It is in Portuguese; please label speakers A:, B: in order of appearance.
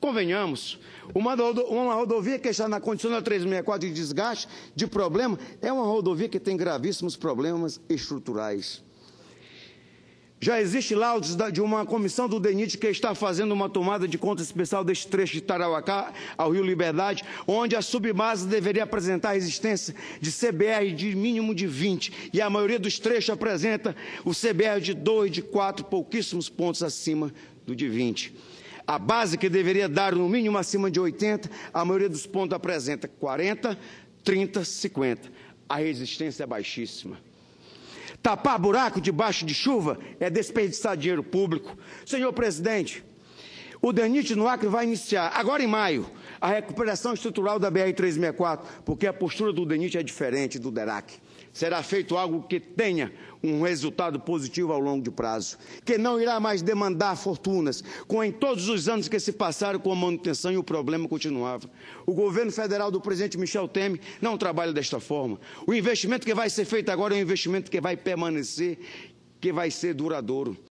A: Convenhamos, uma, uma rodovia que está na condição da 364 de desgaste, de problema, é uma rodovia que tem gravíssimos problemas estruturais. Já existe laudos de uma comissão do DENIT que está fazendo uma tomada de conta especial deste trecho de Tarauacá ao Rio Liberdade, onde a subbase deveria apresentar resistência de CBR de mínimo de 20, e a maioria dos trechos apresenta o CBR de 2, de 4, pouquíssimos pontos acima do de 20. A base que deveria dar no mínimo acima de 80, a maioria dos pontos apresenta 40, 30, 50. A resistência é baixíssima. Tapar buraco debaixo de chuva é desperdiçar dinheiro público. Senhor presidente, o Denite no Acre vai iniciar agora em maio a recuperação estrutural da BR-364, porque a postura do DENIT é diferente do DERAC. Será feito algo que tenha um resultado positivo ao longo de prazo, que não irá mais demandar fortunas, como em todos os anos que se passaram com a manutenção e o problema continuava. O governo federal do presidente Michel Temer não trabalha desta forma. O investimento que vai ser feito agora é um investimento que vai permanecer, que vai ser duradouro.